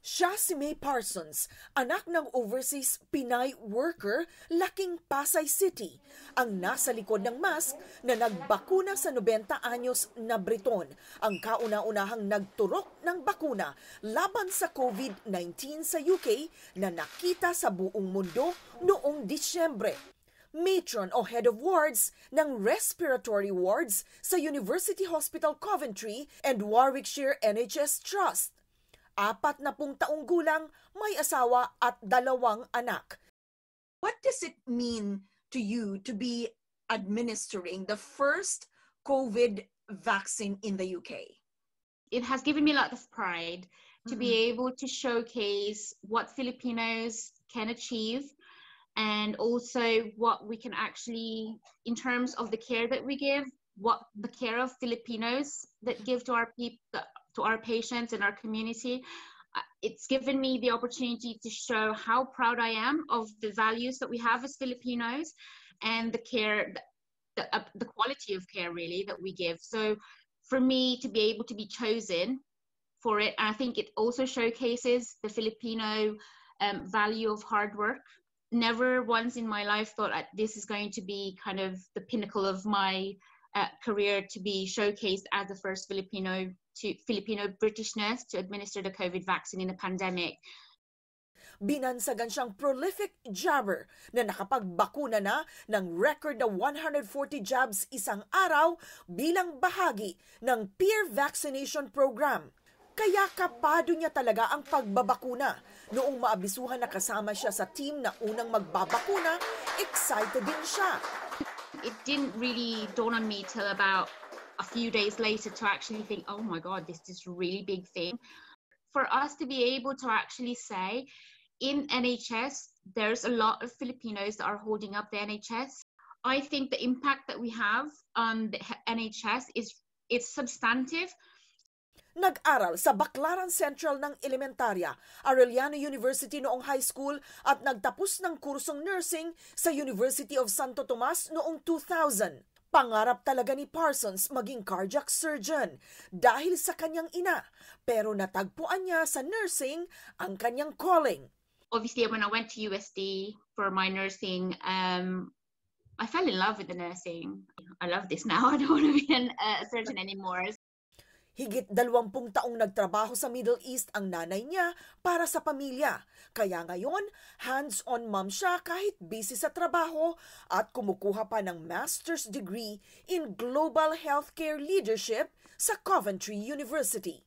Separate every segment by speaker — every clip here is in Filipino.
Speaker 1: Siya si May Parsons, anak ng overseas Pinay worker laking Pasay City, ang nasa likod ng mask na nagbakuna sa 90 anyos na Briton, ang kauna-unahang nagturok ng bakuna laban sa COVID-19 sa UK na nakita sa buong mundo noong Disyembre matron o head of wards ng respiratory wards sa University Hospital Coventry and Warwickshire NHS Trust. apat na pung taong gulang, may asawa at dalawang anak. What does it mean to you to be administering
Speaker 2: the first COVID vaccine in the UK? It has given me a lot of pride to mm-hmm. be able to showcase what Filipinos can achieve and also what we can actually, in terms of the care that we give, what the care of Filipinos that give to our people, to our patients and our community. Uh, it's given me the opportunity to show how proud I am of the values that we have as Filipinos and the care, the, uh, the quality of care really that we give. So for me to be able to be chosen for it, I think it also showcases the Filipino um, value of hard work never once in my life thought this is going to be kind of the pinnacle of my uh, career to be showcased as the first Filipino to Filipino Britishness to administer the COVID vaccine in the pandemic. Binansagan siyang
Speaker 1: prolific jabber na nakapagbakuna na ng record na 140 jabs isang araw bilang bahagi ng peer vaccination program. Kaya kapado niya talaga ang pagbabakuna. Noong maabisuhan na kasama siya sa
Speaker 2: team na unang magbabakuna, excited din siya. It didn't really dawn on me till about a few days later to actually think, oh my God, this is really big thing. For us to be able to actually say in NHS, there's a lot of Filipinos that are holding up the NHS. I think the impact that we have on the NHS is it's substantive. Nag-aral
Speaker 1: sa Baclaran Central ng Elementarya, Arellano University noong high school at nagtapos ng kursong nursing sa University of Santo Tomas noong 2000. Pangarap talaga ni Parsons maging cardiac surgeon dahil sa kanyang ina,
Speaker 2: pero natagpuan niya sa nursing ang kanyang calling. Obviously, when I went to USD for my nursing, um, I fell in love with the nursing. I love this now. I don't want to be a surgeon anymore. Higit dalawampung taong
Speaker 1: nagtrabaho sa Middle East ang nanay niya para sa pamilya. Kaya ngayon, hands-on mom siya kahit busy sa trabaho at kumukuha pa ng master's degree in global healthcare leadership sa Coventry University.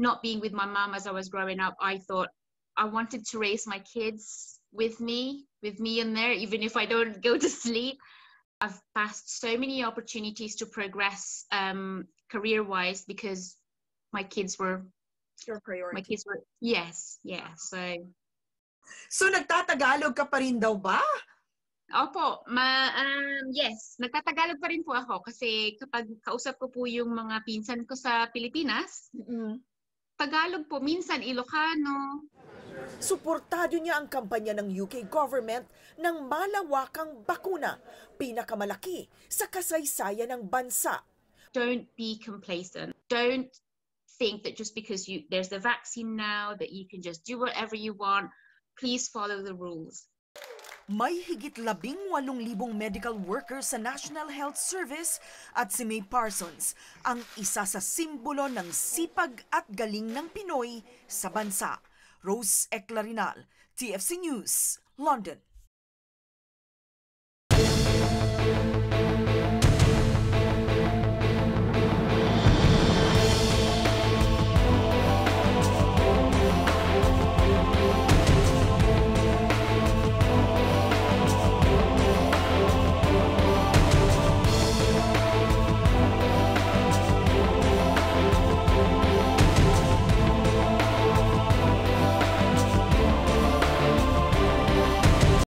Speaker 2: Not being with my mom as I was growing up, I thought I wanted to raise my kids with me, with me in there, even if I don't go to sleep. I've passed so many opportunities to progress um, career wise because my kids were your priority. My kids were yes, yeah. So So
Speaker 1: nagtatagalog ka pa rin daw ba?
Speaker 2: Opo, ma um, yes, nagtatagalog pa rin po ako kasi kapag kausap ko po yung mga pinsan ko sa Pilipinas, mm-hmm. Tagalog po, minsan Ilocano.
Speaker 1: Suportado niya ang kampanya ng UK government ng malawakang bakuna, pinakamalaki sa
Speaker 2: kasaysayan ng bansa. Don't be complacent. Don't think that just because you there's the vaccine now that you can just do whatever you want. Please follow the rules.
Speaker 1: May higit labing walong libong medical workers sa National Health Service at si May Parsons ang isa sa simbolo ng sipag at galing ng Pinoy sa bansa. Rose Eclarinal, TFC News, London.